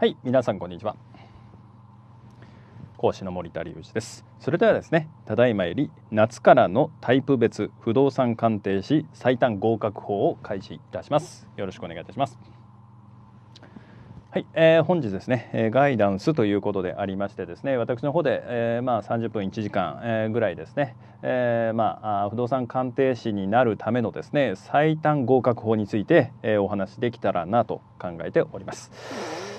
はい皆さんこんにちは講師の森田隆一ですそれではですねただいまより夏からのタイプ別不動産鑑定士最短合格法を開始いたしますよろしくお願いいたしますはい、えー、本日ですね、えー、ガイダンスということでありましてですね、私の方で、えー、まあ30分1時間、えー、ぐらいですね、えー、まあ不動産鑑定士になるためのですね、最短合格法について、えー、お話できたらなと考えております。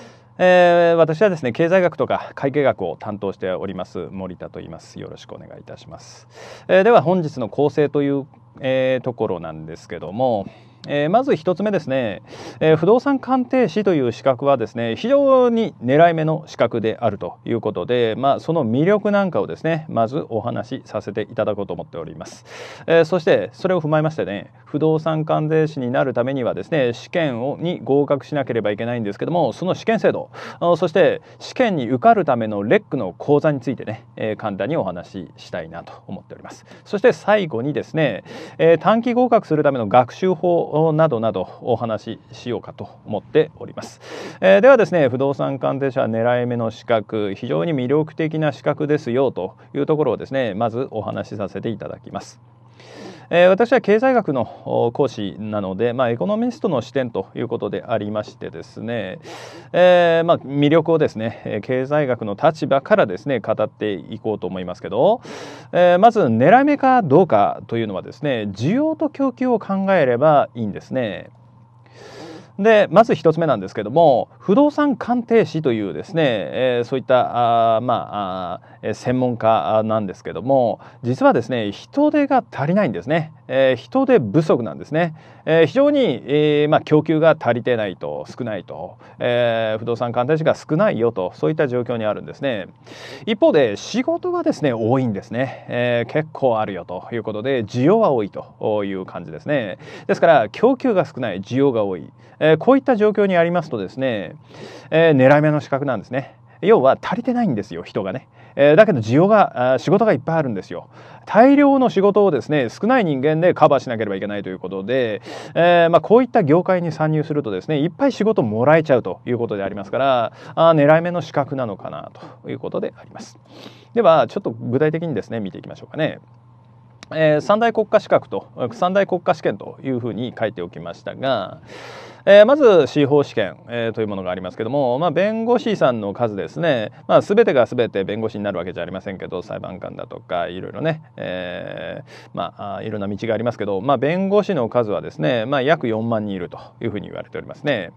えー、私はですね経済学とか会計学を担当しております森田と言いますよろしくお願いいたします、えー、では本日の構成という、えー、ところなんですけどもえー、まず1つ目ですね、えー、不動産鑑定士という資格はですね非常に狙い目の資格であるということで、まあ、その魅力なんかをですねまずお話しさせていただこうと思っております、えー、そしてそれを踏まえましてね不動産鑑定士になるためにはですね試験をに合格しなければいけないんですけどもその試験制度そして試験に受かるためのレックの講座についてね、え簡単にお話ししたいなと思っておりますそして最後にですね、え短期合格するための学習法況などなどお話ししようかと思っております、えー、ではですね不動産鑑定士は狙い目の資格非常に魅力的な資格ですよというところをですねまずお話しさせていただきますえー、私は経済学の講師なので、まあ、エコノミストの視点ということでありましてですね、えー、まあ、魅力をですね経済学の立場からですね語っていこうと思いますけど、えー、まず狙い目かどうかというのはですね需要と供給を考えればいいんですね。でまず1つ目なんですけども不動産鑑定士というですね、えー、そういったあまあ専門家なんですけども実はですね人手が足りないんですね。えー、人手不足なんですね、えー、非常に、えーまあ、供給が足りてないと少ないと、えー、不動産鑑定士が少ないよとそういった状況にあるんですね一方で仕事がですね多いんですね、えー、結構あるよということで需要は多いという感じですねですから供給が少ない需要が多い、えー、こういった状況にありますとですね、えー、狙い目の資格なんですね要は足りてないんですよ人がね、えー、だけど需要が仕事がいっぱいあるんですよ。大量の仕事をですね少ない人間でカバーしなければいけないということで、えー、まあ、こういった業界に参入するとですねいっぱい仕事もらえちゃうということでありますからあ狙い目の資格なのかなということであります。ではちょっと具体的にですね見ていきましょうかね。えー、三大国家資格と三大国家試験というふうに書いておきましたが、えー、まず司法試験、えー、というものがありますけども、まあ、弁護士さんの数ですね、まあ、全てが全て弁護士になるわけじゃありませんけど裁判官だとかいろいろね、えー、まあ、いろんな道がありますけど、まあ、弁護士の数はですね、まあ、約4万人いるというふうに言われておりますね。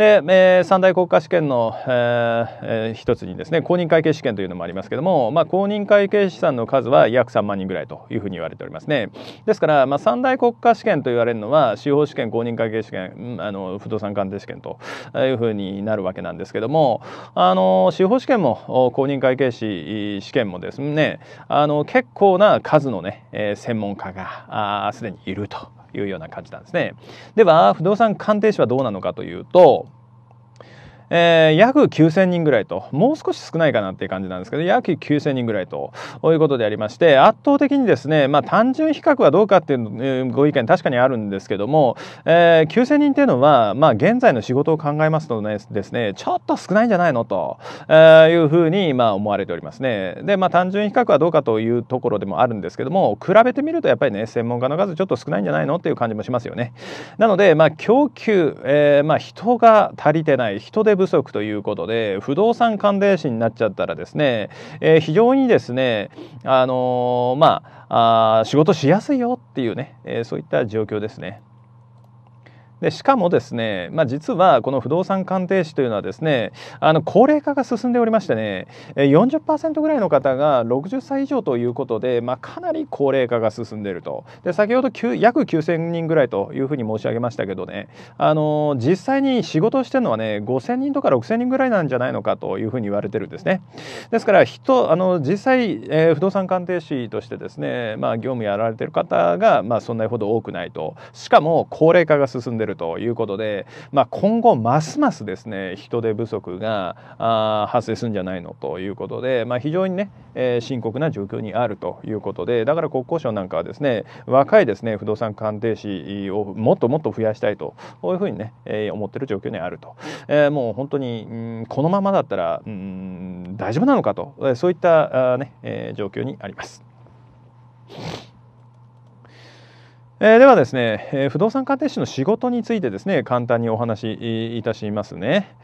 で、えー、三大国家試験の、えー、一つにですね公認会計試験というのもありますけども、まあ、公認会計士さんの数は約3万人ぐらいというふうに言われておりますねですから、まあ、三大国家試験と言われるのは司法試験公認会計試験あの不動産鑑定試験というふうになるわけなんですけどもあの司法試験も公認会計士試験もですねあの結構な数のね、えー、専門家がすでにいると。いうような感じなんですね。では不動産鑑定士はどうなのかというとえー、約9,000人ぐらいともう少し少ないかなっていう感じなんですけど約9,000人ぐらいということでありまして圧倒的にですね、まあ、単純比較はどうかっていうご意見確かにあるんですけども、えー、9,000人っていうのは、まあ、現在の仕事を考えますとねですねちょっと少ないんじゃないのというふうにまあ思われておりますね。で、まあ、単純比較はどうかというところでもあるんですけども比べてみるとやっぱりね専門家の数ちょっと少ないんじゃないのっていう感じもしますよね。なので、まあ、供給、えーまあ、人が足りてない人手不足ということで不動産関連死になっちゃったらですね、えー、非常にですねあのー、まあ仕事しやすいよっていうね、えー、そういった状況ですね。でしかもですね、まあ、実はこの不動産鑑定士というのはですねあの高齢化が進んでおりましてね40%ぐらいの方が60歳以上ということで、まあ、かなり高齢化が進んでいるとで先ほど約9,000人ぐらいというふうに申し上げましたけどねあの実際に仕事をしてるのはね5,000人とか6,000人ぐらいなんじゃないのかというふうに言われてるんですね。ですから人あの実際、えー、不動産鑑定士としてですね、まあ、業務やられてる方が、まあ、そんなにほど多くないとしかも高齢化が進んでるるということで、まあ、今後ますますですね人手不足があ発生するんじゃないのということで、まあ、非常にね、えー、深刻な状況にあるということでだから国交省なんかはですね若いですね不動産鑑定士をもっともっと増やしたいとこういうふうにね、えー、思ってる状況にあると、えー、もう本当に、うん、このままだったら、うん、大丈夫なのかとそういったあ、ねえー、状況にあります。えー、ではですね、えー、不動産鑑定士の仕事についてですね簡単にお話しいたしますね、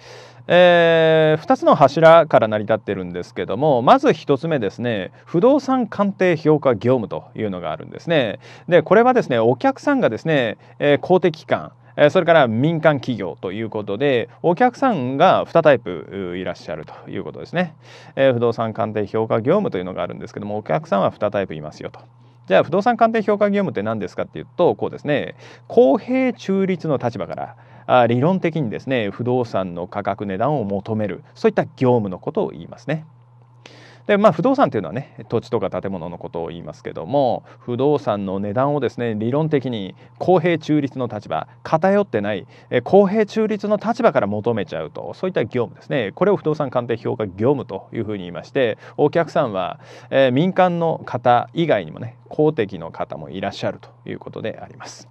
えー、2つの柱から成り立ってるんですけどもまず1つ目ですね不動産鑑定評価業務というのがあるんですねでこれはですねお客さんがですね、え公的機関それから民間企業ということでお客さんが2タイプいらっしゃるということですね、え不動産鑑定評価業務というのがあるんですけどもお客さんは2タイプいますよと。じゃあ不動産鑑定評価業務って何ですかっていうとこうですね公平中立の立場から理論的にですね不動産の価格値段を求めるそういった業務のことを言いますね。でまあ不動産というのはね土地とか建物のことを言いますけども不動産の値段をですね理論的に公平中立の立場偏ってない公平中立の立場から求めちゃうとそういった業務ですねこれを不動産鑑定評価業務というふうに言いましてお客さんは、えー、民間の方以外にもね公的の方もいらっしゃるということであります。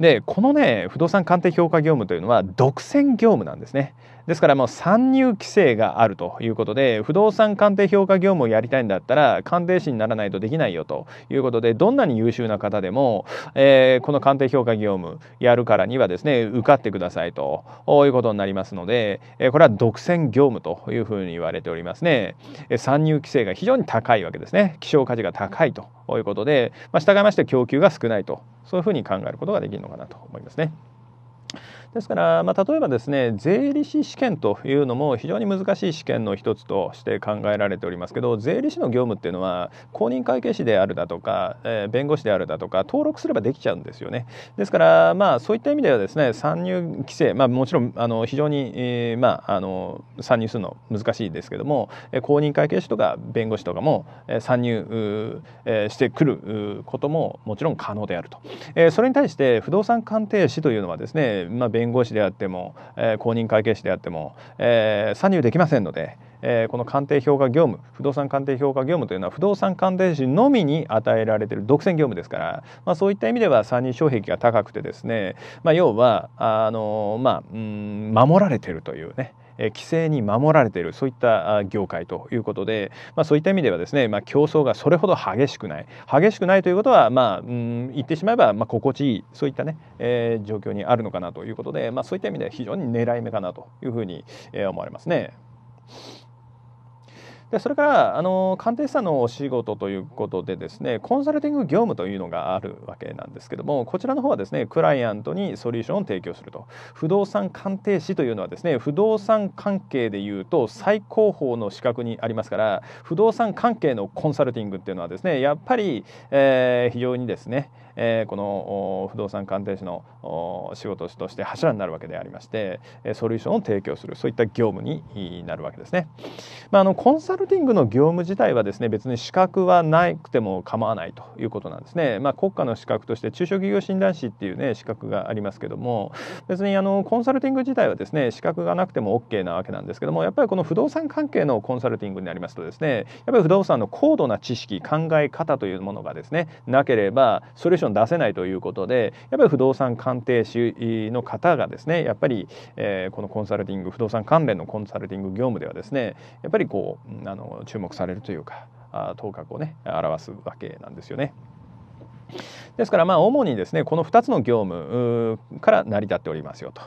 でこのね不動産鑑定評価業務というのは独占業務なんですねですからもう参入規制があるということで不動産鑑定評価業務をやりたいんだったら鑑定士にならないとできないよということでどんなに優秀な方でも、えー、この鑑定評価業務やるからにはですね受かってくださいということになりますので、えこれは独占業務というふうに言われておりますね。参入規制が非常に高いわけですね希少価値が高いということで、まあ、従いまして供給が少ないとそういうふうに考えることができるのかなと思いますね。ですから、まあ、例えばですね税理士試験というのも非常に難しい試験の一つとして考えられておりますけど税理士の業務っていうのは公認会計士であるだとか、えー、弁護士であるだとか登録すればできちゃうんですよね。ですからまあそういった意味ではですね参入規制、まあ、もちろんあの非常に、えー、まあ、あの参入するの難しいですけども、えー、公認会計士とか弁護士とかも、えー、参入、えー、してくることももちろん可能であると。えー、それに対して不動産鑑定士というのはですね、まあ弁護士であっても、えー、公認会計士であっても、えー、参入できませんので、えー、この鑑定評価業務不動産鑑定評価業務というのは不動産鑑定士のみに与えられている独占業務ですから、まあ、そういった意味では参入障壁が高くてですね、まあ、要はあの、まあ、うん守られてるというね、規制に守られているそういった業界ということで、まあ、そういった意味ではですね、まあ、競争がそれほど激しくない激しくないということは、まあ、うん言ってしまえば、まあ、心地いいそういったね、えー、状況にあるのかなということで、まあ、そういった意味では非常に狙い目かなというふうに思われますね。でそれからあの鑑定士さんのお仕事ということでですねコンサルティング業務というのがあるわけなんですけどもこちらの方はですねクライアントにソリューションを提供すると不動産鑑定士というのはですね不動産関係でいうと最高峰の資格にありますから不動産関係のコンサルティングっていうのはですねやっぱり、えー、非常にですね、えこの不動産鑑定士の仕事として柱になるわけでありましてえソリューションを提供するそういった業務になるわけですね。まあ、あのコンサルティングの業務自体はですね別に資格はなくても構わないということなんですね。まあ、国家の資格として中小企業診断士っていうね資格がありますけども別にあのコンサルティング自体はですね資格がなくても OK なわけなんですけどもやっぱりこの不動産関係のコンサルティングになりますとですねやっぱり不動産の高度な知識考え方というものがですねなければソリューションョン出せないということでやっぱり不動産鑑定士の方がですねやっぱり、えー、このコンサルティング不動産関連のコンサルティング業務ではですねやっぱりこうあの注目されるというか頭角をね表すわけなんですよね。ですからまあ主にですねこの2つの業務から成り立っておりますよと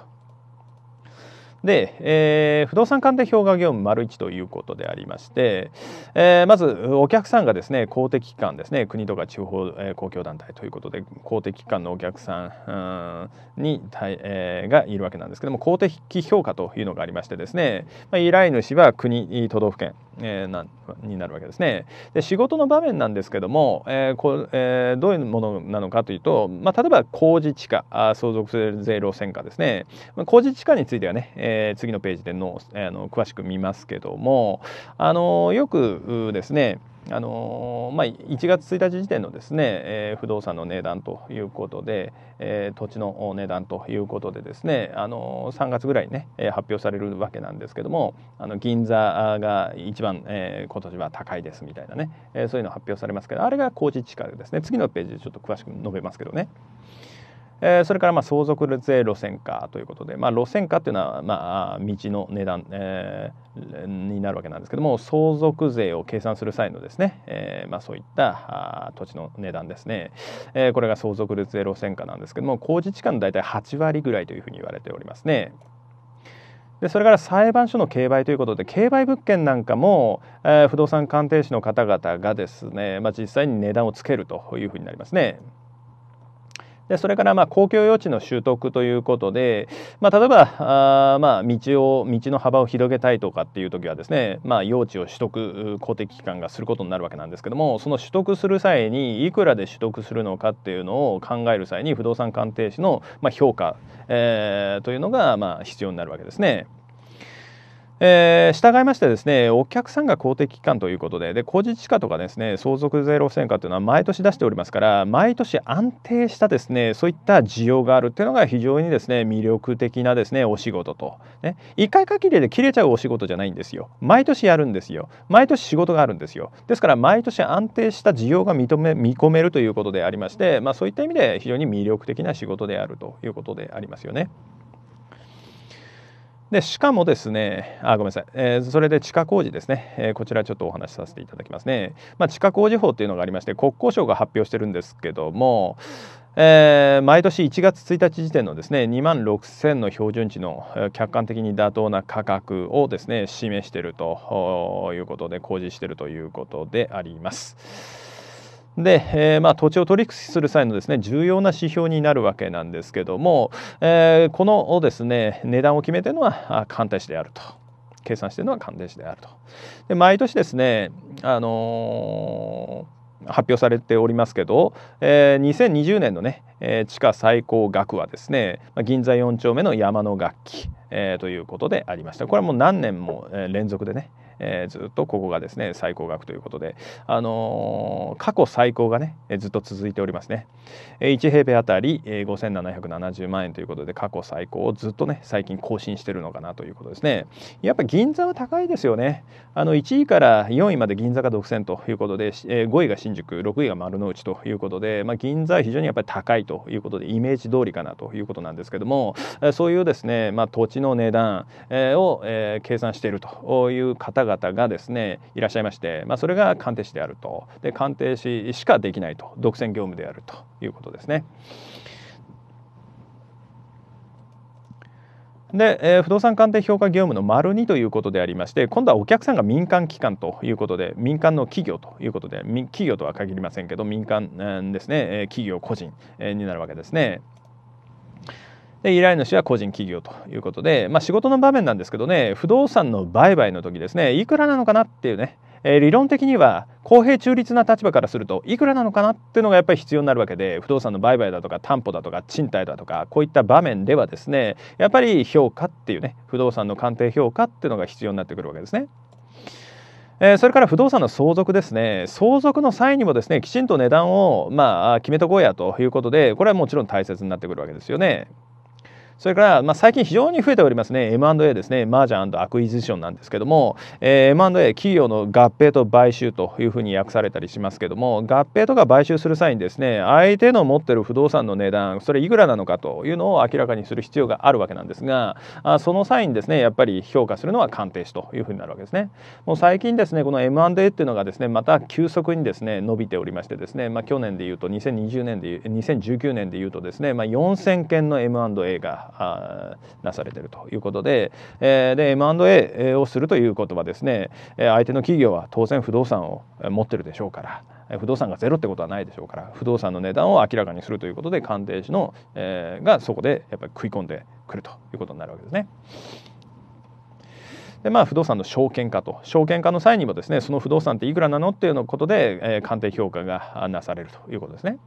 で、えー、不動産鑑定評価業務丸1ということでありまして、えー、まずお客さんがですね公的機関ですね国とか地方、えー、公共団体ということで公的機関のお客さんに対、えー、がいるわけなんですけども公的評価というのがありましてですね、まあ、依頼主は国都道府県えー、なになるわけですね。で仕事の場面なんですけども、えーこえー、どういうものなのかというと、まあ、例えば工事地価あ相続税路線価ですね、まあ、工事地価についてはね、えー、次のページでの、えー、の詳しく見ますけどもあのよくですねあのまあ、1月1日時点のですね、えー、不動産の値段ということで、えー、土地の値段ということでですね、あの3月ぐらいにね発表されるわけなんですけどもあの銀座が一番、えー、今年は高いですみたいなね、えそういうの発表されますけどあれが工事地価ですね次のページでちょっと詳しく述べますけどね。えー、それからまあ相続税路線価ということで、まあ、路線価っていうのはまあ道の値段、えー、になるわけなんですけども相続税を計算する際のですね、えー、まあそういったあ土地の値段ですね、えー、これが相続税路線価なんですけども工事地価の大体8割ぐらいというふうに言われておりますね。でそれから裁判所の競売ということで競売物件なんかも、えー、不動産鑑定士の方々がですね、まあ、実際に値段をつけるというふうになりますね。でそれからまあ公共用地の取得ということで、まあ、例えばあまあ道を道の幅を広げたいとかっていう時はですね、まあ、用地を取得公的機関がすることになるわけなんですけどもその取得する際にいくらで取得するのかっていうのを考える際に不動産鑑定士の評価、えー、というのがまあ必要になるわけですね。えー、従いましてですねお客さんが公的機関ということでで公示地価とかですね相続税路線価というのは毎年出しておりますから毎年安定したですねそういった需要があるというのが非常にですね魅力的なですねお仕事と、ね、1回限りで切れちゃうお仕事じゃないんですよ毎年やるんですよ毎年仕事があるんですよですから毎年安定した需要が認め見込めるということでありまして、まあ、そういった意味で非常に魅力的な仕事であるということでありますよね。でしかもですね、あごめんなさい、えー、それで地下工事ですね、えー、こちらちょっとお話しさせていただきますね。まあ、地下工事法っていうのがありまして、国交省が発表してるんですけども、えー、毎年1月1日時点のですね2万6000の標準値の客観的に妥当な価格をですね示しているということで、工事しているということであります。で、えー、まあ、土地を取引する際のですね重要な指標になるわけなんですけども、えー、このですね値段を決めてるのは鑑定士であると計算してるのは鑑定士であると。で毎年ですねあのー発表されておりますけど、えー、2020年のね、えー、地下最高額はですね銀座4丁目の山の楽器、えー、ということでありましたこれはもう何年も連続でね、えー、ずっとここがですね最高額ということで、あのー、過去最高がね、えー、ずっと続いておりますね、えー、1平米あたり、えー、5770万円ということで過去最高をずっとね最近更新してるのかなということですねやっぱ銀座は高いですよねあの1位から4位まで銀座が独占ということで、えー、5位が新宿6位が丸の内ということで、まあ、銀座は非常にやっぱり高いということでイメージ通りかなということなんですけどもそういうですね、まあ、土地の値段をえ計算しているという方が々がですねいらっしゃいまして、まあ、それが鑑定士であるとで鑑定士しかできないと独占業務であるということですね。で、えー、不動産鑑定評価業務の丸2ということでありまして今度はお客さんが民間機関ということで民間の企業ということで企業とは限りませんけど民間、ですね企業個人、になるわけですね。で依頼主は個人企業ということで、まあ、仕事の場面なんですけどね不動産の売買の時ですねいくらなのかなっていうね、えー、理論的には公平中立な立場からするといくらなのかなっていうのがやっぱり必要になるわけで不動産の売買だとか担保だとか賃貸だとかこういった場面ではですねやっぱり評価っていうね不動産の鑑定評価っていうのが必要になってくるわけですね。えそれから不動産の相続ですね相続の際にもですねきちんと値段をまあ決めとこうやということでこれはもちろん大切になってくるわけですよね。それから、まあ、最近非常に増えておりますね M&A ですねマージャンアクイジションなんですけども、えー、M&A 企業の合併と買収というふうに訳されたりしますけども合併とか買収する際にですね相手の持ってる不動産の値段それいくらなのかというのを明らかにする必要があるわけなんですがあその際にですねやっぱり評価するのは鑑定士というふうになるわけですね。もう最近ですねこの M&A っていうのがですねまた急速にですね伸びておりましてですね、まあ、去年でいうと2020年で2019年でいうとですね、まあ、4000件の M&A がなされているということで,、えー、で M&A をするということはですね相手の企業は当然不動産を持ってるでしょうから。不動産がゼロってことはないでしょうから不動産の値段を明らかにするということで鑑定士の、えー、がそこでやっぱり食い込んでくるということになるわけですね。でまあ、不動産の証券化と証券化の際にもですねその不動産っていくらなのっていうのことで、えー、鑑定評価がなされるということですね。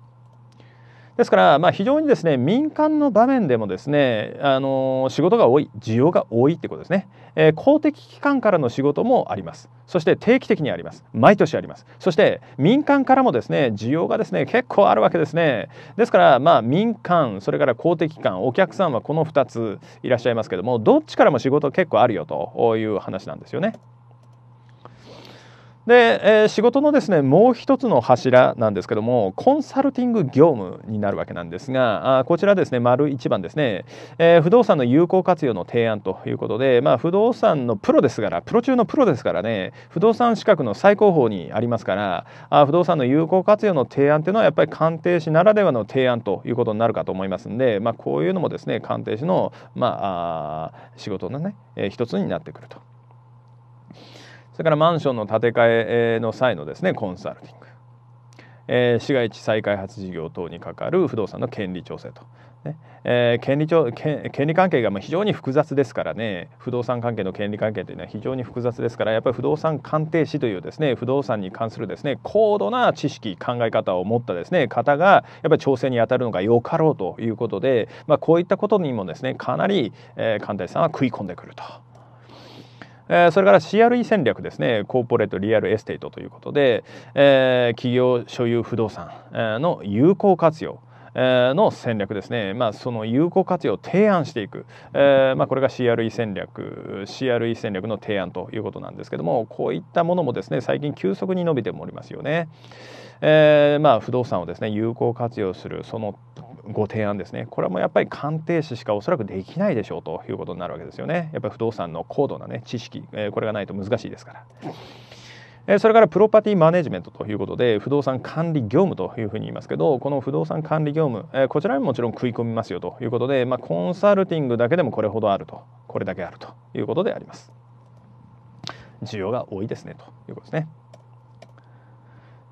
ですから、まあ、非常にですね民間の場面でもですねあの仕事が多い需要が多いってことですね、えー、公的機関からの仕事もありますそして定期的にあります毎年ありますそして民間からもですね需要がですね結構あるわけですねですからまあ民間それから公的機関お客さんはこの2ついらっしゃいますけどもどっちからも仕事結構あるよという話なんですよね。で、えー、仕事のですねもう一つの柱なんですけどもコンサルティング業務になるわけなんですがあこちらですね丸1番ですね、えー、不動産の有効活用の提案ということで、まあ、不動産のプロですからプロ中のプロですからね不動産資格の最高峰にありますからあ不動産の有効活用の提案というのはやっぱり鑑定士ならではの提案ということになるかと思いますんで、まあ、こういうのもですね鑑定士の、まあ、あ仕事のね、えー、一つになってくると。それからマンションの建て替えの際のですねコンサルティング、えー、市街地再開発事業等にかかる不動産の権利調整と、ねえー、権利調権権利関係が非常に複雑ですからね不動産関係の権利関係というのは非常に複雑ですからやっぱり不動産鑑定士というですね不動産に関するですね高度な知識考え方を持ったですね方がやっぱり調整に当たるのがよかろうということで、まあ、こういったことにもですねかなり、えー、鑑定士さんは食い込んでくると。えそれから CRE 戦略ですねコーポレートリアルエステートということで、え企業所有不動産の有効活用の戦略ですね、まあ、その有効活用を提案していく、えーまあ、これが CRE 戦略 CRE 戦略の提案ということなんですけどもこういったものもですね最近急速に伸びておりますよね。えーまあ、不動産をですね有効活用するそのご提案ですねこれはもうやっぱり鑑定士しかおそらくできないでしょうということになるわけですよねやっぱり不動産の高度なね知識、えー、これがないと難しいですから。それからプロパティマネジメントということで不動産管理業務というふうに言いますけどこの不動産管理業務こちらにももちろん食い込みますよということで、まあ、コンサルティングだけでもこれほどあるとこれだけあるということであります需要が多いですねということですね。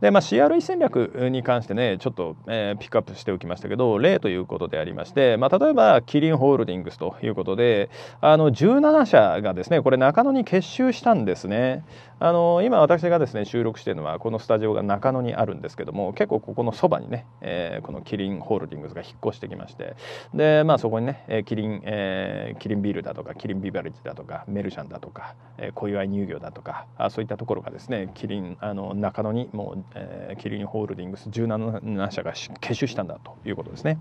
で、まあ、CRE 戦略に関してねちょっと、えー、ピックアップしておきましたけど例ということでありまして、まあ、例えばキリンホールディングスということであの17社がですねこれ中野に結集したんですね。あの今私がですね収録しているのはこのスタジオが中野にあるんですけども結構ここのそばにね、えー、このキリンホールディングスが引っ越してきましてでまあそこにね、えキリン、えー、キリンビールだとかキリンビバレッジだとかメルシャンだとか、えー、小祝乳業だとかあそういったところがですねキリンあの中野にもう、えー、キリンホールディングス17社が結集したんだということですね。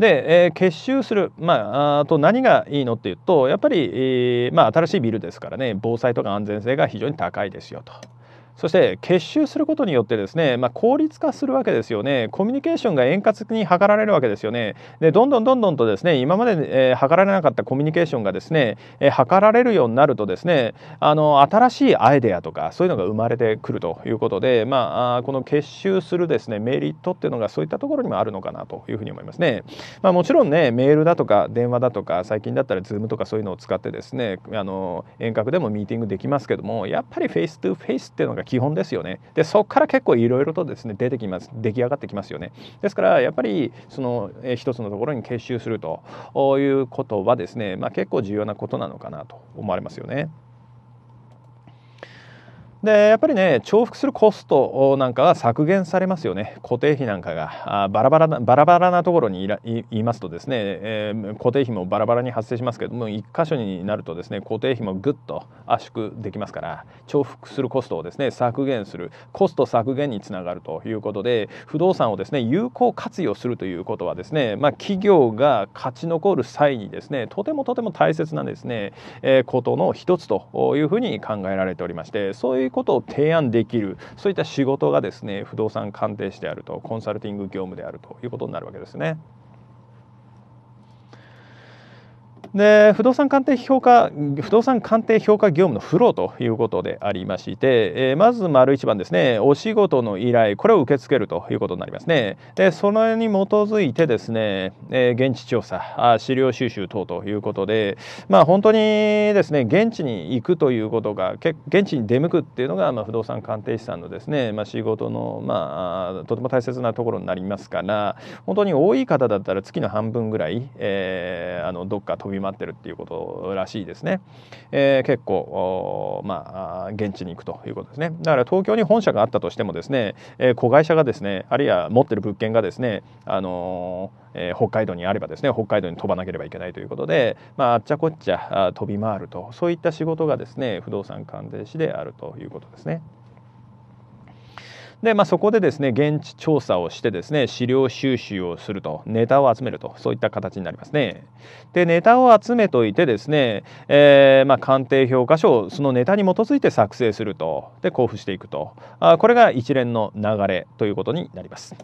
で、えー、結集する、まあ、あと何がいいのっていうとやっぱり、えー、まあ、新しいビルですからね防災とか安全性が非常に高いですよと。そして結集することによってですね、まあ、効率化するわけですよねコミュニケーションが円滑に図られるわけですよねでどんどんどんどんとですね今まで、えー、図られなかったコミュニケーションがですね、えー、図られるようになるとですねあの新しいアイデアとかそういうのが生まれてくるということで、まあ、この結集するですねメリットっていうのがそういったところにもあるのかなというふうに思いますね。まあ、もちろんねメールだとか電話だとか最近だったら Zoom とかそういうのを使ってですねあの遠隔でもミーティングできますけどもやっぱりフェイスゥフェイスっていうのが基本ですよねでそこから結構いろいろとですね出てきます出来上がってきますよねですからやっぱりその、えー、一つのところに結集するということはですね、まあ、結構重要なことなのかなと思われますよね。でやっぱりね重複するコストなんかが削減されますよね固定費なんかがバラバラバラバラなところにいらいいますとですね、えー、固定費もバラバラに発生しますけども1箇所になるとですね固定費もぐっと圧縮できますから重複するコストをですね削減するコスト削減につながるということで不動産をですね有効活用するということはですね、まあ、企業が勝ち残る際にですねとてもとても大切なですね、えー、ことの一つというふうに考えられておりましてそういうことを提案できるそういった仕事がですね不動産鑑定士であるとコンサルティング業務であるということになるわけですね。で不動産鑑定評価不動産鑑定評価業務のフローということでありまして、えー、まず丸一番ですねお仕事の依頼これを受け付けるということになりますねでそ辺に基づいてですね、えー、現地調査あ資料収集等ということでまあ本当にですね現地に行くということが現地に出向くっていうのが、まあ、不動産鑑定士さんのですね、まあ、仕事の、まあ、とても大切なところになりますから本当に多い方だったら月の半分ぐらい、えー、あのどっか飛びび回ってるっていうことらしいですね、えー、結構まあ現地に行くということですねだから東京に本社があったとしてもですね、えー、子会社がですねあるいは持ってる物件がですねあのーえー、北海道にあればですね北海道に飛ばなければいけないということで、まあ、あっちゃこっちゃ飛び回るとそういった仕事がですね不動産関税士であるということですね。で、まあ、そこでですね現地調査をしてですね資料収集をするとネタを集めるとそういった形になりますね。でネタを集めといてですね、えー、まあ、鑑定評価書をそのネタに基づいて作成するとで交付していくとあこれが一連の流れということになります。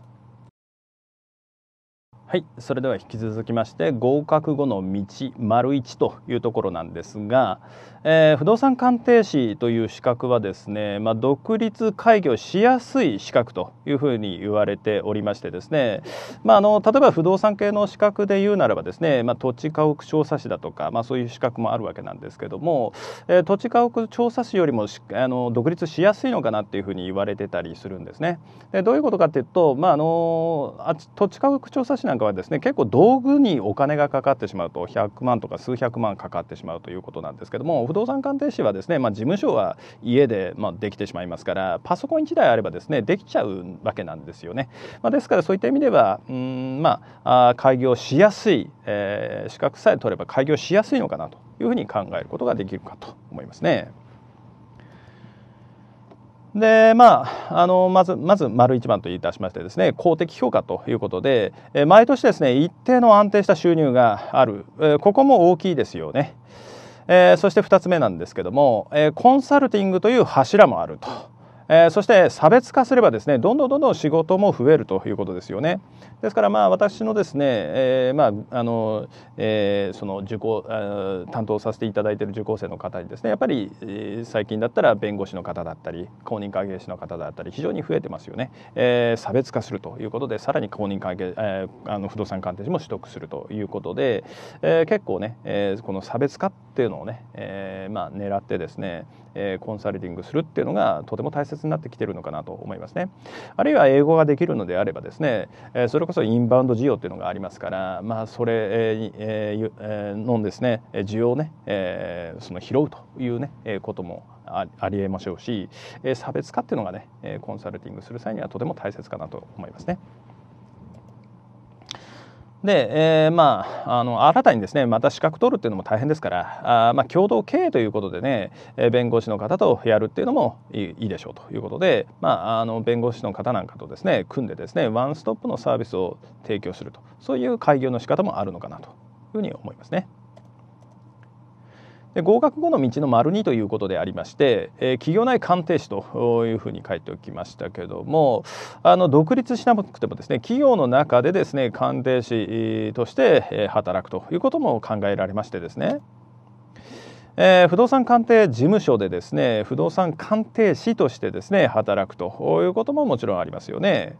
はいそれでは引き続きまして合格後の道丸一というところなんですが、えー、不動産鑑定士という資格はですね、まあ、独立開業しやすい資格というふうに言われておりましてですね、まあ、あの例えば不動産系の資格で言うならばですね、まあ、土地家屋調査士だとか、まあ、そういう資格もあるわけなんですけども、えー、土地家屋調査士よりもあの独立しやすいのかなっていうふうに言われてたりするんですね。でどういうことかっていうと、まあ、あの土地家屋調査士んかはですね結構道具にお金がかかってしまうと100万とか数百万かかってしまうということなんですけども不動産鑑定士はですね、まあ、事務所は家で、まあ、できてしまいますからパソコン1台あればですねできちゃうわけなんですよね。まあ、ですからそういった意味ではうんまあ開業しやすい、えー、資格さえ取れば開業しやすいのかなというふうに考えることができるかと思いますね。でまあ、あのまずまず丸一番といたしましてですね公的評価ということで、え毎年ですね一定の安定した収入がある、えここも大きいですよね、えそして2つ目なんですけども、えコンサルティングという柱もあると。えー、そして差別化すればですねどんどんどんどん仕事も増えるということですよね。ですからまあ私のですね、えー、まああの、えー、その受講担当させていただいている受講生の方にですねやっぱり、え最近だったら弁護士の方だったり公認会計士の方だったり非常に増えてますよね。えー、差別化するということでさらに公認会計、えー、あの不動産鑑定士も取得するということで、えー、結構ね、えー、この差別化っていうのをね、えー、まあ狙ってですねえコンサルティングするっていうのがとても大切になってきてるのかなと思いますね。あるいは英語ができるのであればですね、えそれこそインバウンド需要っていうのがありますから、まあ、それ、えのですね需要をね、えその拾うというね、えこともありえましょうし、え差別化っていうのがねコンサルティングする際にはとても大切かなと思いますね。で、えー、まああの新たにですねまた資格取るっていうのも大変ですからあ、まあ、共同経営ということでね弁護士の方とやるっていうのもいいでしょうということで、まあ、あの弁護士の方なんかとですね組んでですねワンストップのサービスを提供するとそういう開業の仕方もあるのかなというふうに思いますね。で合格後の道の丸2ということでありまして、えー、企業内鑑定士というふうに書いておきましたけどもあの独立しなくてもですね企業の中でですね鑑定士として働くということも考えられましてですねえー、不動産鑑定事務所でですね不動産鑑定士としてですね働くということももちろんありますよね。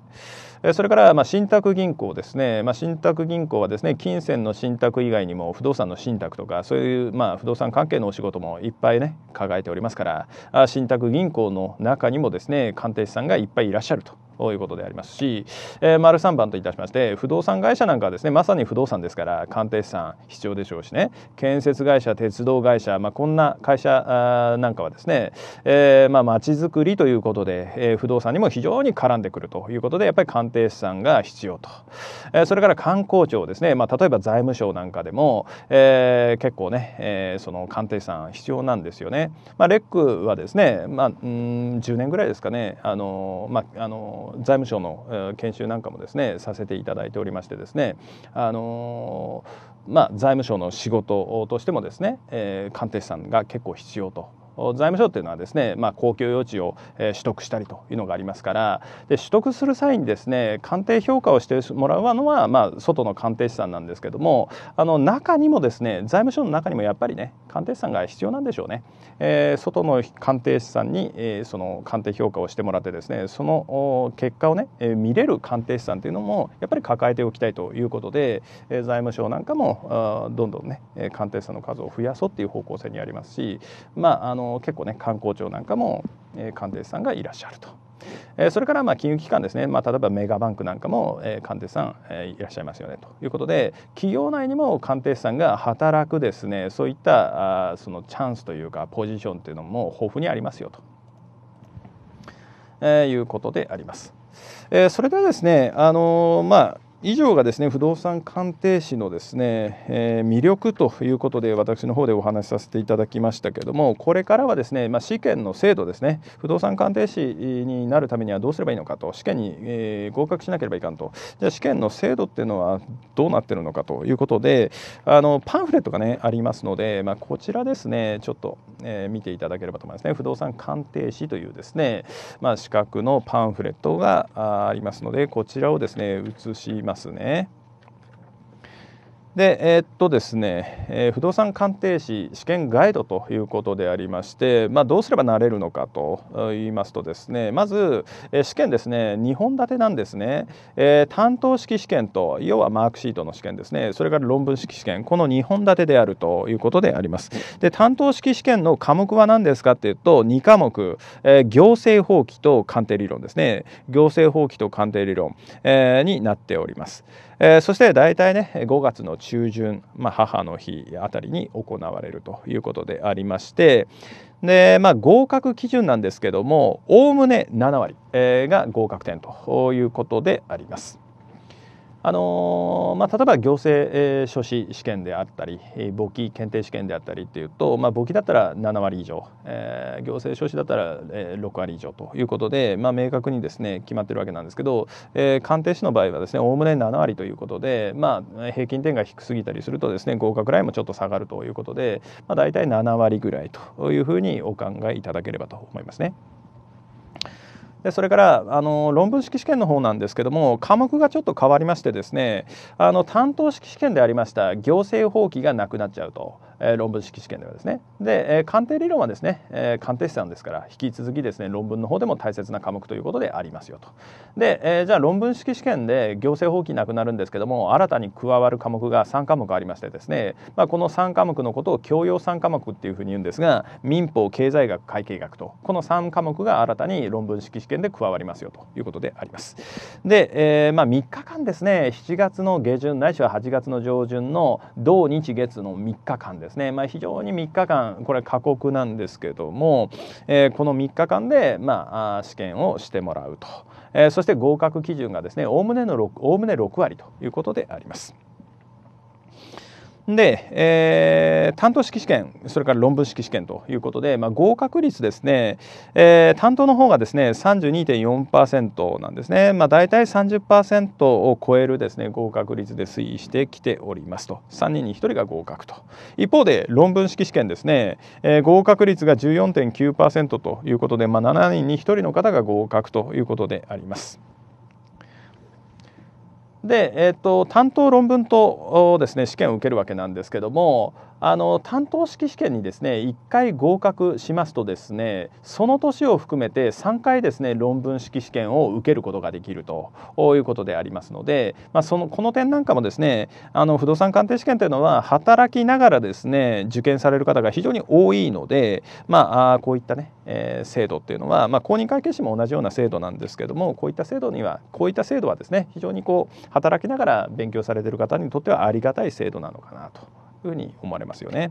それからまあ信託銀行ですね、まあ、信託銀行はですね金銭の信託以外にも不動産の信託とかそういうまあ不動産関係のお仕事もいっぱいね抱えておりますから信託銀行の中にもですね鑑定士さんがいっぱいいらっしゃるということでありますし、えー、丸3番といたしまして不動産会社なんかはですねまさに不動産ですから鑑定資産必要でしょうしね建設会社鉄道会社、まあ、こんな会社なんかはですね、えー、まあづくりということで、えー、不動産にも非常に絡んでくるということでやっぱり鑑定資産が必要と、えー、それから観光庁ですね、まあ、例えば財務省なんかでも、えー、結構ね、えー、その鑑定資産必要なんですよね。まあ、レックはですね、まあ、うん10年ぐらいですかねあの、まああの財務省の研修なんかもですねさせていただいておりましてですねあのまあ、財務省の仕事としてもですね、えー、鑑定士さんが結構必要と財務省というのはですね、まあ、公共用地を、え取得したりというのがありますからで取得する際にですね鑑定評価をしてもらうのは、まあ、外の鑑定士さんなんですけどもあの中にもですね財務省の中にもやっぱりね鑑定士さんが必要なんでしょうね、えー、外の鑑定士さんに、えー、その鑑定評価をしてもらってですねその結果をね、えー、見れる鑑定士さんというのもやっぱり抱えておきたいということで、えー、財務省なんかもあどんどんね鑑定士さんの数を増やそうっていう方向性にありますしまああの結構ね観光庁なんかも、えー、鑑定士さんがいらっしゃると、えそれからまあ金融機関ですね、まあ、例えばメガバンクなんかも、えー、鑑定士さん、えいらっしゃいますよねということで企業内にも鑑定士さんが働くですねそういったあそのチャンスというかポジションというのも豊富にありますよと、えいうことであります。えそれではですね、あのまあ以上がですね不動産鑑定士のですね、えー、魅力ということで私の方でお話しさせていただきましたけれどもこれからはですね、まあ、試験の制度ですね不動産鑑定士になるためにはどうすればいいのかと試験に、えー、合格しなければいかんとじゃあ試験の制度っていうのはどうなってるのかということであのパンフレットがねありますので、まあ、こちらですねちょっと、えー、見ていただければと思いますね不動産鑑定士というですね、まあ、資格のパンフレットがありますのでこちらをですね写します。ますね。でえー、っとですね、えー、不動産鑑定士試験ガイドということでありまして、まあ、どうすればなれるのかと言いますとですねまず、えー、試験ですね2本立てなんですね、え担当式試験と要はマークシートの試験ですねそれから論文式試験この2本立てであるということでありますで担当式試験の科目は何ですかっていうと2科目、え行政法規と鑑定理論ですね行政法規と鑑定理論、えになっております。えー、そして大体ね5月の中旬、まあ、母の日あたりに行われるということでありましてで、まあ、合格基準なんですけどもおおむね7割、が合格点ということであります。あのまあ、例えば行政、書士試験であったり簿記検定試験であったりっていうと、まあ、簿記だったら7割以上、えー、行政書士だったら6割以上ということで、まあ、明確にですね決まってるわけなんですけど、えー、鑑定士の場合はですねおおむね7割ということで、まあ、平均点が低すぎたりするとですね合格ラインもちょっと下がるということで、まあ、大体7割ぐらいというふうにお考えいただければと思いますね。でそれからあの論文式試験の方なんですけども科目がちょっと変わりましてですねあの担当式試験でありました行政法規がなくなっちゃうと。え論文式試験ではですねで、え鑑定理論はですね、え鑑定士さんですから引き続きですね論文の方でも大切な科目ということでありますよとで、えじゃあ論文式試験で行政法規なくなるんですけども新たに加わる科目が3科目ありましてですね、まあ、この3科目のことを教養3科目っていうふうに言うんですが民法経済学会計学とこの3科目が新たに論文式試験で加わりますよということであります。で、えー、まあ、3日間ですね7月の下旬ないしは8月の上旬の同日月の3日間ですですね、まあ、非常に3日間これ過酷なんですけども、えー、この3日間で、まあ、試験をしてもらうと、えー、そして合格基準がですねおおむね6割ということであります。で、えー、担当式試験それから論文式試験ということで、まあ、合格率ですね、えー、担当の方がですね32.4%なんですね、まあ、大体30%を超えるですね合格率で推移してきておりますと3人に1人が合格と一方で論文式試験ですね、えー、合格率が14.9%ということで、まあ、7人に1人の方が合格ということであります。で、えーと、と担当論文とですね試験を受けるわけなんですけどもあの担当式試験にですね1回合格しますとですねその年を含めて3回ですね論文式試験を受けることができるということでありますので、まあ、そのこの点なんかもですねあの不動産鑑定試験というのは働きながらですね受験される方が非常に多いので、まあ、こういったね、えー、制度っていうのは、まあ、公認会計士も同じような制度なんですけどもこういった制度にはこういった制度はですね非常にこう働きながら勉強されている方にとってはありがたい制度なのかなと。ふうに思われますよね。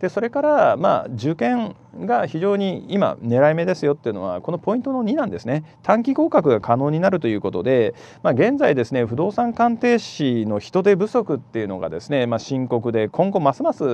でそれからまあ受験が非常に今狙い目ですよっていうのはこのポイントの2なんですね短期合格が可能になるということで、まあ、現在ですね不動産鑑定士の人手不足っていうのがですね、まあ、深刻で今後ますます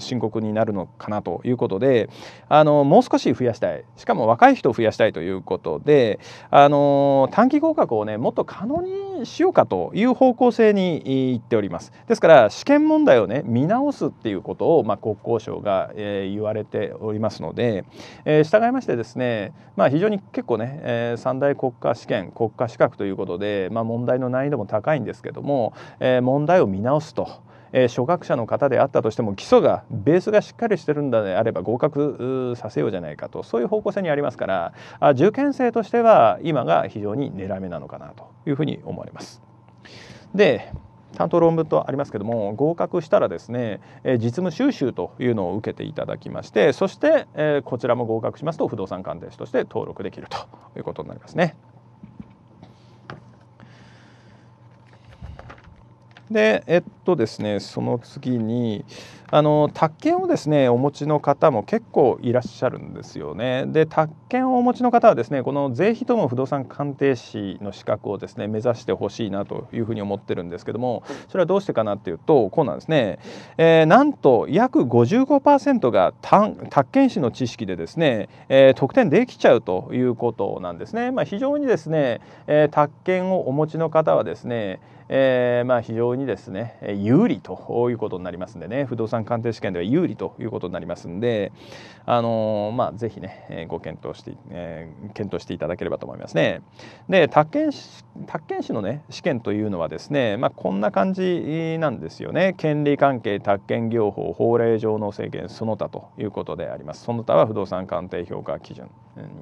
深刻になるのかなということであのもう少し増やしたいしかも若い人を増やしたいということであの短期合格をねもっと可能にしようかという方向性にいっております。ですから試験問題をね見直すっていうことを、まあ、国交省が、えー、言われておりますので、えー、従いましてですね、まあ、非常に結構ね、えー、三大国家試験国家資格ということで、まあ、問題の難易度も高いんですけども、えー、問題を見直すと。えー、初学者の方であったとしても基礎がベースがしっかりしてるんだであれば合格させようじゃないかとそういう方向性にありますからあ受験生としては今が非常に狙い目なのかなというふうに思われます。で担当論文とありますけども合格したらですね、え実務修習というのを受けていただきましてそして、えこちらも合格しますと不動産鑑定士として登録できるということになりますね。でえっとですねその次にあの宅建をですねお持ちの方も結構いらっしゃるんですよね。で宅建をお持ちの方はですねこの税費とも不動産鑑定士の資格をですね目指してほしいなというふうに思ってるんですけどもそれはどうしてかなっていうとこうなんですね、えー、なんと約55%が宅建士の知識でですね、えー、得点できちゃうということなんですね。まあ、非常にですね、えー、宅建をお持ちの方はですねえー、まあ、非常にですね有利ということになりますんでね不動産鑑定試験では有利ということになりますんで、あのまあ、ぜひねご検討して、えー、検討していただければと思いますね。で宅建宅建士のね試験というのはですね、まあ、こんな感じなんですよね権利関係宅建業法法令上の制限その他ということでありますその他は不動産鑑定評価基準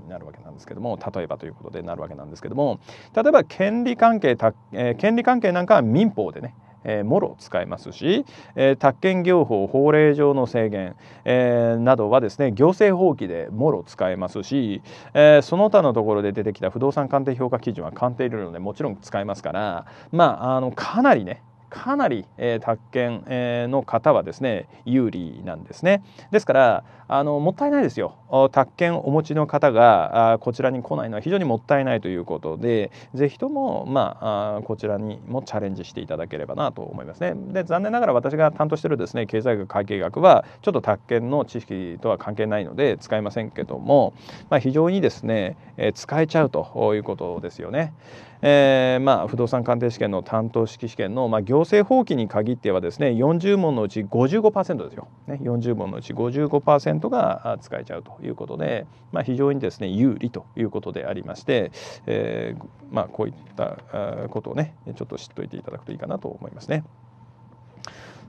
になるわけなんですけども例えばということでなるわけなんですけども例えば権利関係、えー、権利関係なんかは民法でねえー、もろ使えますし、えー、宅建業法法令上の制限、えー、などはですね行政法規でもろ使えますし、えー、その他のところで出てきた不動産鑑定評価基準は鑑定いるでもちろん使えますからまああのかなりねかなり、えー、宅建、えー、の方はですね有利なんですねですからあのもったいないですよ宅建お持ちの方があこちらに来ないのは非常にもったいないということで是非とも、まあ、あこちらにもチャレンジしていただければなと思いますねで残念ながら私が担当してるですね経済学会計学はちょっと宅建の知識とは関係ないので使えませんけども、まあ、非常にですね、えー、使えちゃうということですよね。えー、まあ、不動産鑑定試験の担当式試験の、まあ、行政法規に限ってはですね40問のうち55%ですよ、ね、40問のうち55%が使えちゃうということで、まあ、非常にですね有利ということでありまして、えー、まあ、こういったことをねちょっと知っておいていただくといいかなと思いますね。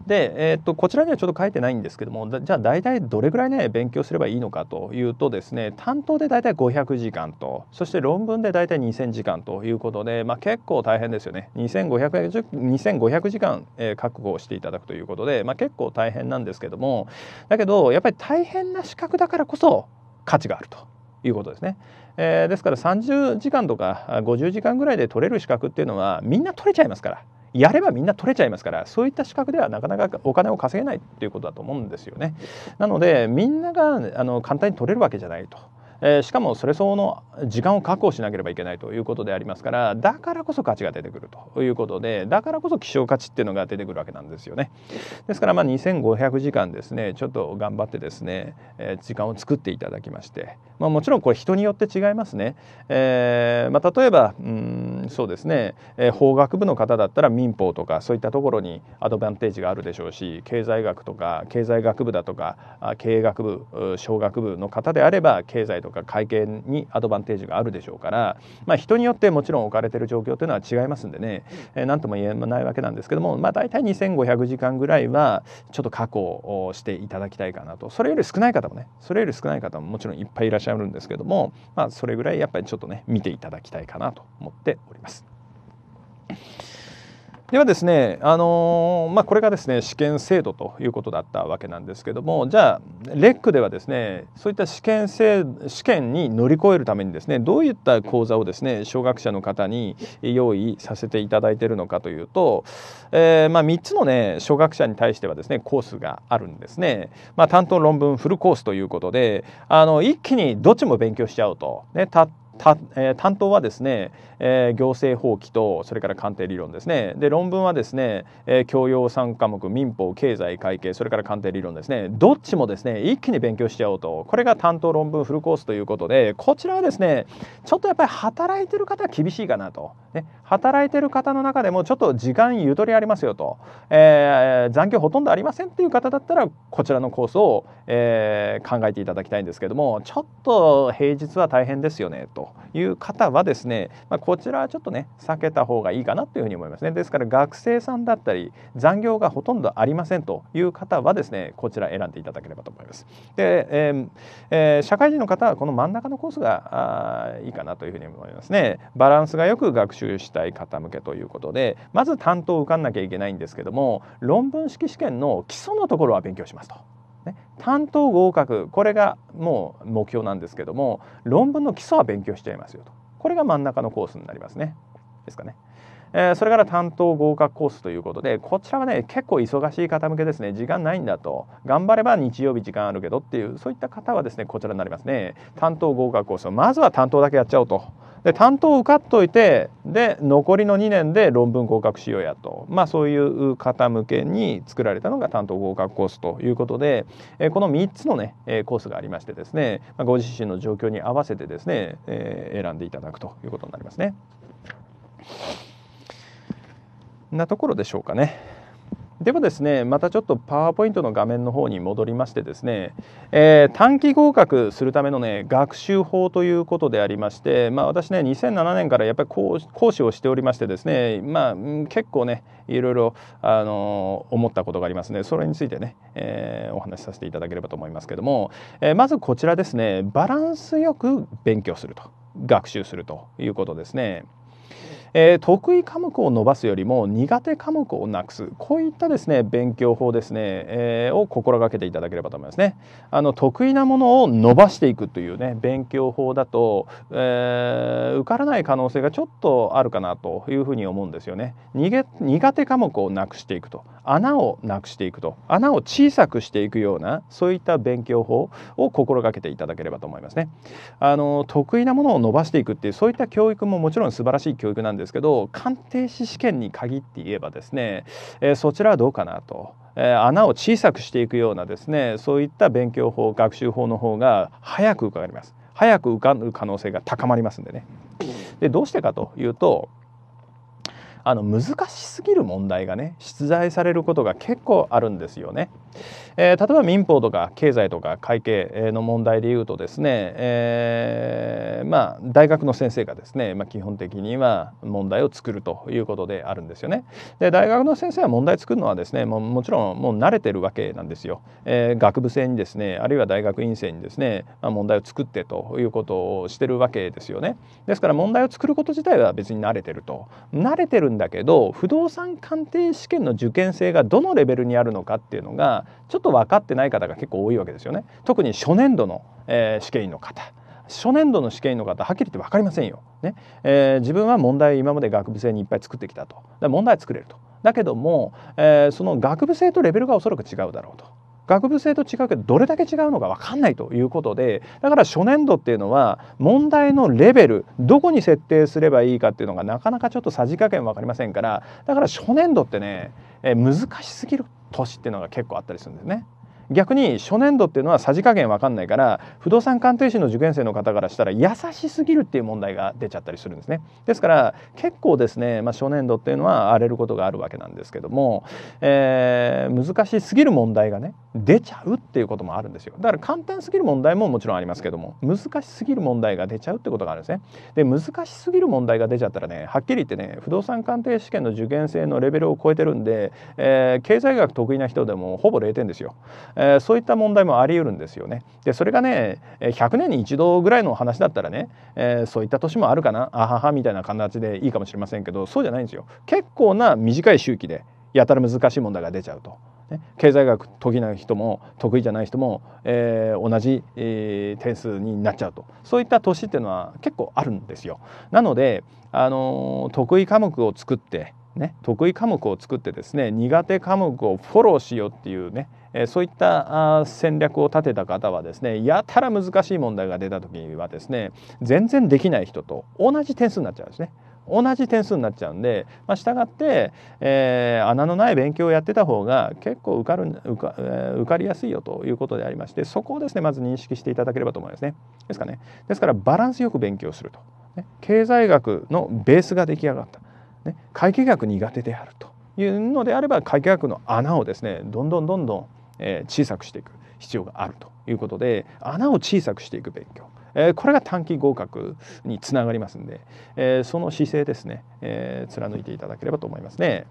で、えー、っとこちらにはちょっと書いてないんですけどもじゃあ大体どれぐらいね勉強すればいいのかというとですね担当で大体500時間とそして論文で大体2,000時間ということで、まあ、結構大変ですよね 2500, 2500時間、えー、覚悟をしていただくということで、まあ、結構大変なんですけどもだけどやっぱり大変な資格だからこそ価値があると。いうことですね、えー、ですから30時間とか50時間ぐらいで取れる資格っていうのはみんな取れちゃいますからやればみんな取れちゃいますからそういった資格ではなかなかお金を稼げないっていうことだと思うんですよね。なのでみんながあの簡単に取れるわけじゃないと。えー、しかもそれ相応の時間を確保しなければいけないということでありますからだからこそ価値が出てくるということでだからこそ希少価値っていうのが出てくるわけなんですよね。ですからまあ2500時間ですねちょっと頑張ってですね、えー、時間を作っていただきまして、まあ、もちろんこれ人によって違いますね。えーまあ、例えばうんそうですね、えー、法学部の方だったら民法とかそういったところにアドバンテージがあるでしょうし経済学とか経済学部だとか経営学部商学部の方であれば経済とかとか会計にアドバンテージがあるでしょうから、まあ、人によってもちろん置かれてる状況というのは違いますんでね何、えー、とも言えないわけなんですけども、まあ、大体2500時間ぐらいはちょっと確保していただきたいかなとそれより少ない方もねそれより少ない方ももちろんいっぱいいらっしゃるんですけども、まあ、それぐらいやっぱりちょっとね見ていただきたいかなと思っております。ではですね、あのまあ、これがですね試験制度ということだったわけなんですけどもじゃあレックではですねそういった試験制試験に乗り越えるためにですねどういった講座をですね小学者の方に用意させていただいているのかというと、えー、まあ、3つのね小学者に対してはですねコースがあるんですね。まあ、担当論文フルコースということであの一気にどっちも勉強しちゃうと、ね、たた、えー、担当はですね、えー、行政法規とそれから鑑定理論ですねで論文はですね、えー、教養3科目民法経済会計それから鑑定理論ですねどっちもですね一気に勉強しちゃおうとこれが担当論文フルコースということでこちらはですねちょっとやっぱり働いてる方は厳しいかなと、ね、働いてる方の中でもちょっと時間ゆとりありますよと、えー、残業ほとんどありませんっていう方だったらこちらのコースを、えー、考えていただきたいんですけどもちょっと平日は大変ですよねと。という方はですね、まあ、こちらはちょっとね避けた方がいいかなというふうに思いますねですから学生さんだったり残業がほとんどありませんという方はですねこちら選んでいただければと思いますで、えーえー、社会人の方はこの真ん中のコースがいいかなというふうに思いますねバランスがよく学習したい方向けということでまず担当を受かんなきゃいけないんですけども論文式試験の基礎のところは勉強しますと。ね、担当合格これがもう目標なんですけども論文の基礎は勉強しちゃいますよとこれが真ん中のコースになりますねですかね。えー、それから担当合格コースということでこちらはね結構忙しい方向けですね時間ないんだと頑張れば日曜日時間あるけどっていうそういった方はですねこちらになりますね担当合格コースまずは担当だけやっちゃおうと。で担当を受かっといてで残りの2年で論文合格しようやと、まあ、そういう方向けに作られたのが担当合格コースということで、えこの3つのね、えコースがありましてですね、まご自身の状況に合わせてですね、え選んでいただくということになりますね。なところでしょうかね。ではですねまたちょっとパワーポイントの画面の方に戻りましてですね、えー、短期合格するためのね学習法ということでありまして、まあ、私ね2007年からやっぱり講師をしておりましてですね、まあ、結構ねいろいろ、あの思ったことがありますねそれについてね、えー、お話しさせていただければと思いますけども、えー、まずこちらですねバランスよく勉強すると学習するということですね。えー、得意科目を伸ばすよりも苦手科目をなくすこういったですね勉強法ですね、えー、を心がけていただければと思いますね。あの得意なものを伸ばしていくというね勉強法だと、えー、受からない可能性がちょっとあるかなというふうに思うんですよね。苦手科目をなくしていくと穴をなくしていくと穴を小さくしていくようなそういった勉強法を心がけていただければと思いますね。あの得意なものを伸ばしていくっていうそういった教育ももちろん素晴らしい教育なんですけど鑑定士試験に限って言えばですね、えー、そちらはどうかなと。え穴を小さくしていくようなですねそういった勉強法学習法の方が早く受かります早く受かる可能性が高まりますんでねでどうしてかというとあの難しすぎる問題がね出題されることが結構あるんですよね。えー、例えば民法とか経済とか会計の問題でいうとですね、えー、まあ、大学の先生がですね、まあ、基本的には問題を作るということであるんですよね。で大学の先生は問題作るのはですねももちろんもう慣れてるわけなんですよ。えー、学部生にですねあるいは大学院生にですね、まあ、問題を作ってということをしてるわけですよね。ですから問題を作ること自体は別に慣れてると。慣れてるんだけど不動産鑑定試験の受験生がどのレベルにあるのかっていうのがちょっと分かってない方が結構多いわけですよね。特に初年度の、えー、試験員の方初年度の試験員の方はっきり言って分かりませんよ。ねえー、自分は問題今まで学部生にいっぱい作ってきたと。だ問題作れると。だけども、えー、その学部生とレベルがおそらく違うだろうと。学部生と違うけどどれだけ違うのか分かんないということでだから初年度っていうのは問題のレベルどこに設定すればいいかっていうのがなかなかちょっとさじ加減分かりませんからだから初年度ってね難しすぎる年っていうのが結構あったりするんですね。逆に初年度っていうのはさじ加減わかんないから不動産鑑定士の受験生の方からしたら優しすぎるっていう問題が出ちゃったりするんですね。ですから結構ですね、まあ、初年度っていうのは荒れることがあるわけなんですけども、えー、難しすぎる問題がね出ちゃうっていうこともあるんですよ。だから簡単すぎる問題ももちろんありますけども難しすぎる問題が出ちゃうってことがあるんですね。で難しすぎる問題が出ちゃったらねはっきり言ってね不動産鑑定試験の受験生のレベルを超えてるんで、えー、経済学得意な人でもほぼ0点ですよ。えー、そういった問題もあり得るんですよね。でそれがね100年に一度ぐらいの話だったらね、えー、そういった年もあるかなあははみたいな形でいいかもしれませんけどそうじゃないんですよ。結構な短い周期でやたら難しい問題が出ちゃうと。ね、経済学得意な人も得意じゃない人も、えー、同じ、えー、点数になっちゃうとそういった年っていうのは結構あるんですよ。なので、あのー、得意科目を作って、ね、得意科目を作ってですね苦手科目をフォローしようっていうね、えそういったあ戦略を立てた方はですねやたら難しい問題が出た時にはですね全然できない人と同じ点数になっちゃうんですね。同じ点数になっちゃうんで、まあ、しって、えー、穴のない勉強をやってた方が結構受かる受か,、えー、受かりやすいよということでありましてそこをですねまず認識していただければと思いますね。ですかねですからバランスよく勉強すると、ね、経済学のベースが出来上がった、ね、会計学苦手であるというのであれば会計学の穴をですねどんどんどんどんえ小さくしていく必要があるということで穴を小さくしていく勉強えこれが短期合格につながりますんで、えその姿勢ですね、え貫いていただければと思いますね。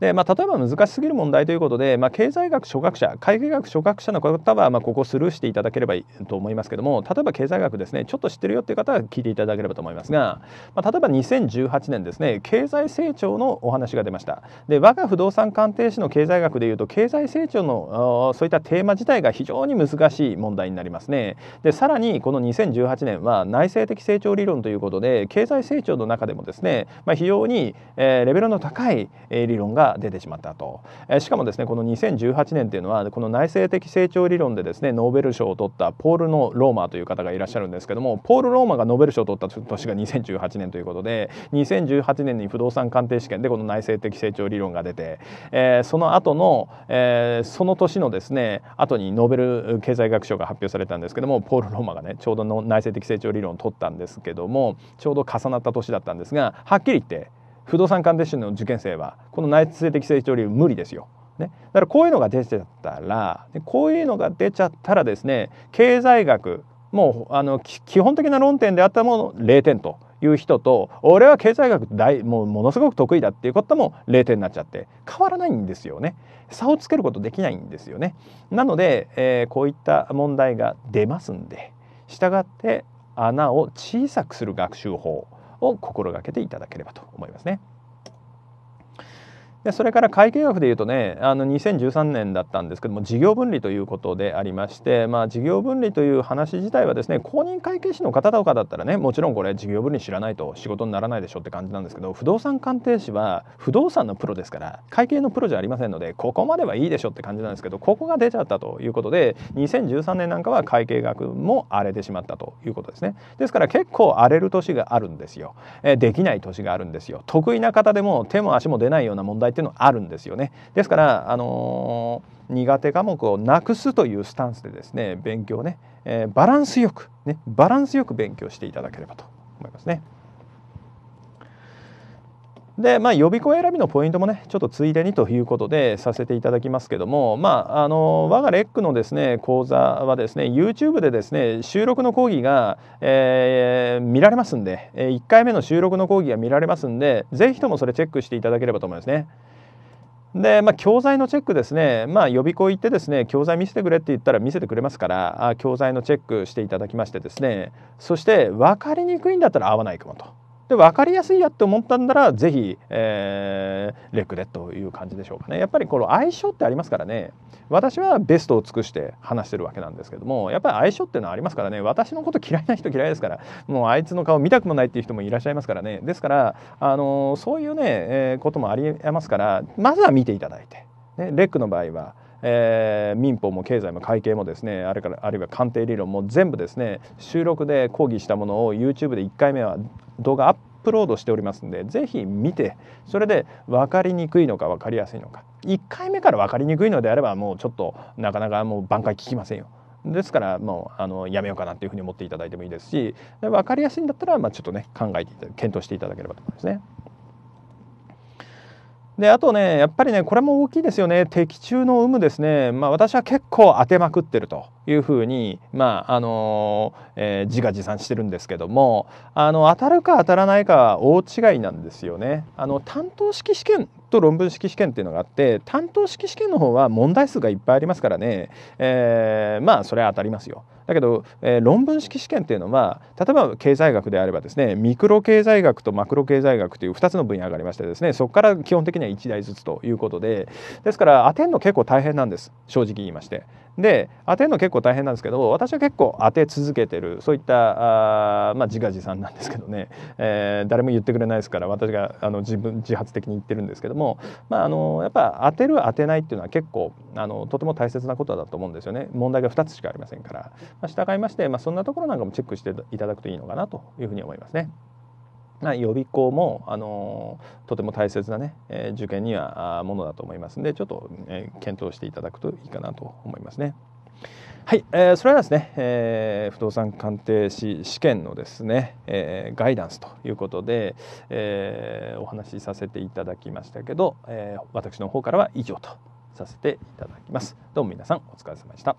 で、まあ、例えば難しすぎる問題ということで、まあ、経済学初学者会計学初学者の方は、まあ、ここスルーしていただければいいと思いますけども例えば経済学ですねちょっと知ってるよっていう方は聞いていただければと思いますが、まあ、例えば2018年ですね経済成長のお話が出ましたで我が不動産鑑定士の経済学でいうと経済成長のそういったテーマ自体が非常に難しい問題になりますねでさらにこの2018年は内政的成長理論ということで経済成長の中でもですね、まあ、非常にえレベルの高い理論が出てしまったと、えー、しかもですねこの2018年っていうのはこの内政的成長理論でですねノーベル賞を取ったポール・のローマという方がいらっしゃるんですけどもポール・ローマがノーベル賞を取った年が2018年ということで2018年に不動産鑑定試験でこの内政的成長理論が出て、えー、その後の、えー、その年のですね後にノーベル経済学賞が発表されたんですけどもポール・ローマがねちょうどの内政的成長理論を取ったんですけどもちょうど重なった年だったんですがはっきり言って不動産鑑定士の受験生はこの内通的成長理由無理ですよ。ね、だからこういうのが出ちゃったらこういうのが出ちゃったらですね経済学もうあの基本的な論点であったもの0点という人と俺は経済学大もうものすごく得意だっていうことも0点になっちゃって変わらないんですよね差をつけることできないんですよねなので、えー、こういった問題が出ますんで従って穴を小さくする学習法を心がけていただければと思いますね。でそれから会計学でいうとねあの2013年だったんですけども事業分離ということでありまして、まあ、事業分離という話自体はですね公認会計士の方とかだったらねもちろんこれ事業分離知らないと仕事にならないでしょって感じなんですけど不動産鑑定士は不動産のプロですから会計のプロじゃありませんのでここまではいいでしょって感じなんですけどここが出ちゃったということで2013年なんかは会計学も荒れてしまったということですねですから結構荒れる年があるんですよ、えできない年があるんですよ得意な方でも手も足も出ないような問題っていうのはあるんですよね。ですから、あのー、苦手科目をなくすというスタンスでですね勉強ね、えー、バランスよくねバランスよく勉強していただければと思いますね。で、まあ、予備校選びのポイントもねちょっとついでにということでさせていただきますけども、まあ、あの我がレックのですね講座はですね YouTube でですね収録の講義が、えー、見られますんで1回目の収録の講義が見られますんで是非ともそれチェックしていただければと思いますね。で、まあ、教材のチェックですね、まあ、予備校行ってですね教材見せてくれって言ったら見せてくれますから教材のチェックしていただきましてですねそして分かりにくいんだったら合わないかもと。で分かりやすいやって思ったんなら是非、えー、レックでという感じでしょうかねやっぱりこの相性ってありますからね私はベストを尽くして話してるわけなんですけどもやっぱり相性っていうのはありますからね私のこと嫌いな人嫌いですからもうあいつの顔見たくもないっていう人もいらっしゃいますからねですからあのそういうね、えー、こともありえますからまずは見ていただいて、ね、レックの場合はえー、民法も経済も会計もですねあれからあるいは鑑定理論も全部ですね収録で講義したものを YouTube で1回目は動画アップロードしておりますんで是非見てそれで分かりにくいのか分かりやすいのか1回目から分かりにくいのであればもうちょっとなかなかもう挽回聞きませんよ。ですからもうあのやめようかなというふうに思っていただいてもいいですし分かりやすいんだったら、まあ、ちょっとね考えて検討していただければと思いますね。であとねやっぱりねこれも大きいですよね的中の有無ですねまあ私は結構当てまくってるというふうに、まああのえー、自画自賛してるんですけどもあの当たるか当たらないかは大違いなんですよね。あの担当式試験と論文式試験っていうのがあって担当式試験の方は問題数がいっぱいありますからね、えー、まあそれは当たりますよ。だけど、えー、論文式試験っていうのは例えば経済学であればですねミクロ経済学とマクロ経済学という2つの分野がありましてですねそこから基本的には1台ずつということでですから当てるの結構大変なんです正直言いまして。で当てるの結構大変なんですけど私は結構当て続けてるそういったあ、まあ、自画自賛なんですけどね、えー、誰も言ってくれないですから私があの自分自発的に言ってるんですけども、まあ、あのやっぱ当てる当てないっていうのは結構あのとても大切なことだと思うんですよね問題が2つしかありませんから、まあ、従いまして、まあ、そんなところなんかもチェックしていただくといいのかなというふうに思いますね。な予備校も、あのとても大切なね、えー、受験にはものだと思いますんでちょっと、えー、検討していただくといいかなと思いますね。はい、えー、それはですね、えー、不動産鑑定士試験のですね、えー、ガイダンスということで、えー、お話しさせていただきましたけど、えー、私の方からは以上とさせていただきます。どうも皆さんお疲れ様でした。